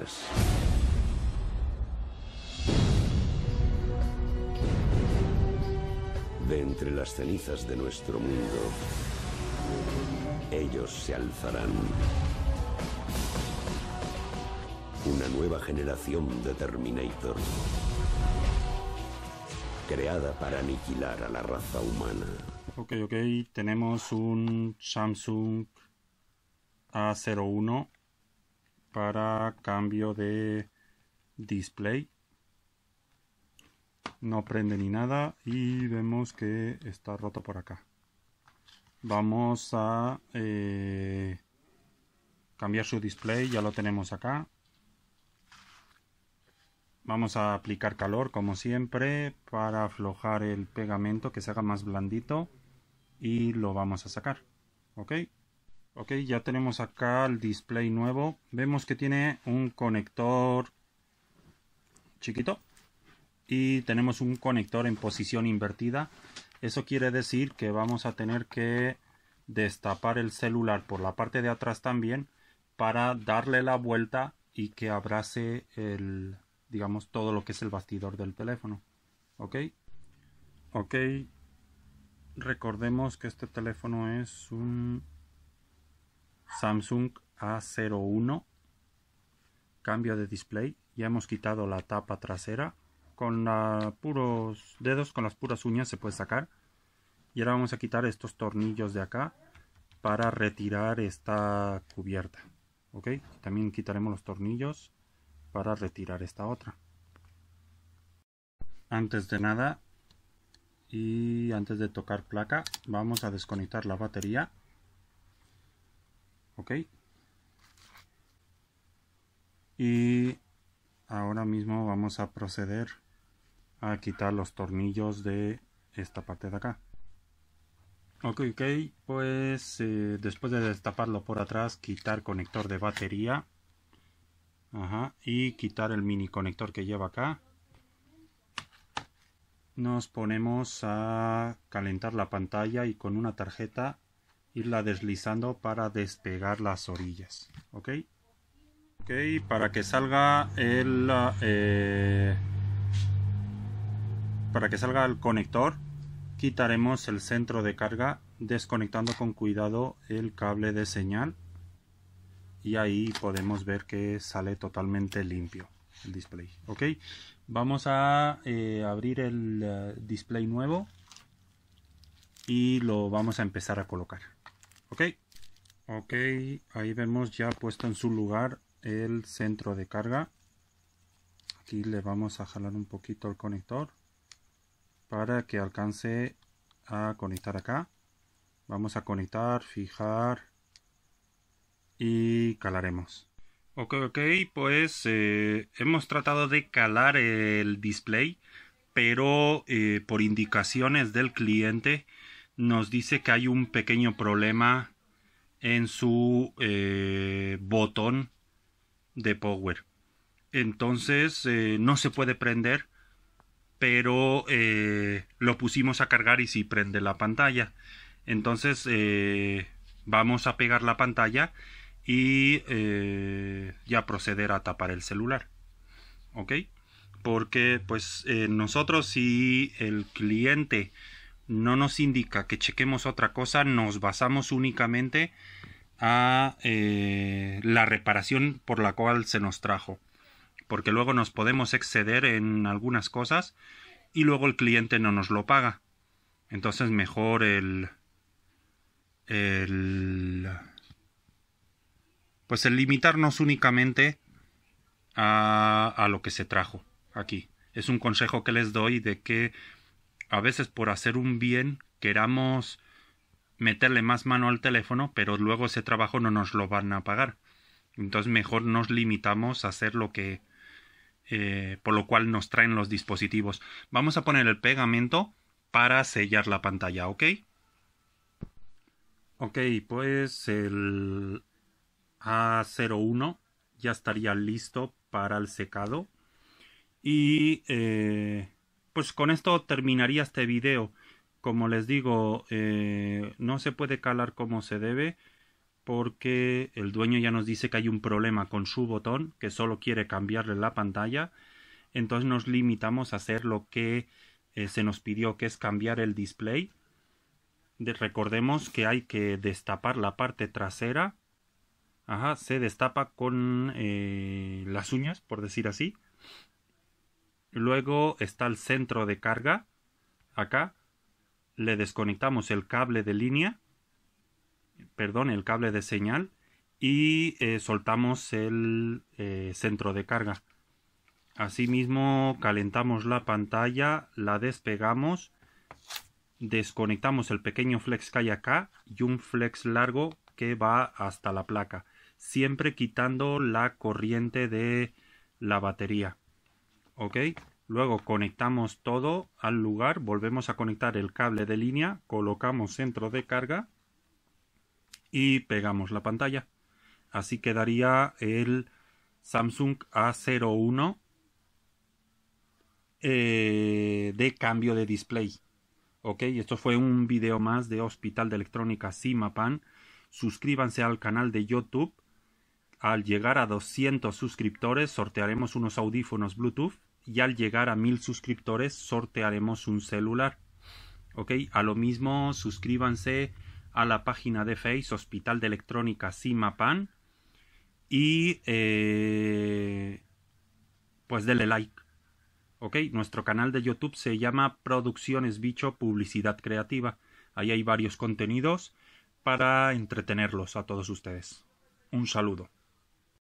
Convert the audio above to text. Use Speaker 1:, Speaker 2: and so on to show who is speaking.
Speaker 1: Pues. De entre las cenizas de nuestro mundo, ellos se alzarán. Una nueva generación de Terminator, creada para aniquilar a la raza humana. Ok, ok, tenemos un Samsung A01 para cambio de display no prende ni nada y vemos que está roto por acá vamos a eh, cambiar su display ya lo tenemos acá vamos a aplicar calor como siempre para aflojar el pegamento que se haga más blandito y lo vamos a sacar ok ok ya tenemos acá el display nuevo vemos que tiene un conector chiquito y tenemos un conector en posición invertida eso quiere decir que vamos a tener que destapar el celular por la parte de atrás también para darle la vuelta y que abrace el digamos todo lo que es el bastidor del teléfono ok ok recordemos que este teléfono es un Samsung A01 cambio de display ya hemos quitado la tapa trasera con los puros dedos con las puras uñas se puede sacar y ahora vamos a quitar estos tornillos de acá para retirar esta cubierta ok también quitaremos los tornillos para retirar esta otra antes de nada y antes de tocar placa vamos a desconectar la batería ok y ahora mismo vamos a proceder a quitar los tornillos de esta parte de acá ok ok pues eh, después de destaparlo por atrás quitar conector de batería Ajá, y quitar el mini conector que lleva acá nos ponemos a calentar la pantalla y con una tarjeta irla deslizando para despegar las orillas ok ok para que salga el eh, para que salga el conector quitaremos el centro de carga desconectando con cuidado el cable de señal y ahí podemos ver que sale totalmente limpio el display ok vamos a eh, abrir el eh, display nuevo y lo vamos a empezar a colocar Ok, ok, ahí vemos ya puesto en su lugar el centro de carga. Aquí le vamos a jalar un poquito el conector para que alcance a conectar acá. Vamos a conectar, fijar y calaremos. Ok, ok, pues eh, hemos tratado de calar el display, pero eh, por indicaciones del cliente nos dice que hay un pequeño problema en su eh, botón de power. Entonces eh, no se puede prender, pero eh, lo pusimos a cargar y si prende la pantalla. Entonces vamos a pegar la pantalla y ya proceder a tapar el celular. ¿Ok? Porque pues nosotros si el cliente no nos indica que chequemos otra cosa, nos basamos únicamente a eh, la reparación por la cual se nos trajo. Porque luego nos podemos exceder en algunas cosas y luego el cliente no nos lo paga. Entonces mejor el... el pues el limitarnos únicamente a, a lo que se trajo aquí. Es un consejo que les doy de que a veces por hacer un bien queramos meterle más mano al teléfono, pero luego ese trabajo no nos lo van a pagar. Entonces mejor nos limitamos a hacer lo que... Eh, por lo cual nos traen los dispositivos. Vamos a poner el pegamento para sellar la pantalla, ¿ok? Ok, pues el A01 ya estaría listo para el secado. Y eh, pues con esto terminaría este video. Como les digo, eh, no se puede calar como se debe porque el dueño ya nos dice que hay un problema con su botón, que solo quiere cambiarle la pantalla. Entonces nos limitamos a hacer lo que eh, se nos pidió, que es cambiar el display. recordemos que hay que destapar la parte trasera. Ajá, se destapa con eh, las uñas, por decir así. Luego está el centro de carga. Acá le desconectamos el cable de línea. Perdón, el cable de señal. Y eh, soltamos el eh, centro de carga. Asimismo, calentamos la pantalla, la despegamos, desconectamos el pequeño flex que hay acá y un flex largo que va hasta la placa, siempre quitando la corriente de la batería ok luego conectamos todo al lugar volvemos a conectar el cable de línea colocamos centro de carga y pegamos la pantalla así quedaría el Samsung A01 eh, de cambio de display ok esto fue un video más de Hospital de Electrónica Simapan suscríbanse al canal de YouTube al llegar a 200 suscriptores sortearemos unos audífonos Bluetooth y al llegar a mil suscriptores sortearemos un celular. ¿Ok? A lo mismo, suscríbanse a la página de Face Hospital de Electrónica Simapan y eh, pues denle like. ¿Ok? Nuestro canal de YouTube se llama Producciones Bicho Publicidad Creativa. Ahí hay varios contenidos para entretenerlos a todos ustedes. Un saludo.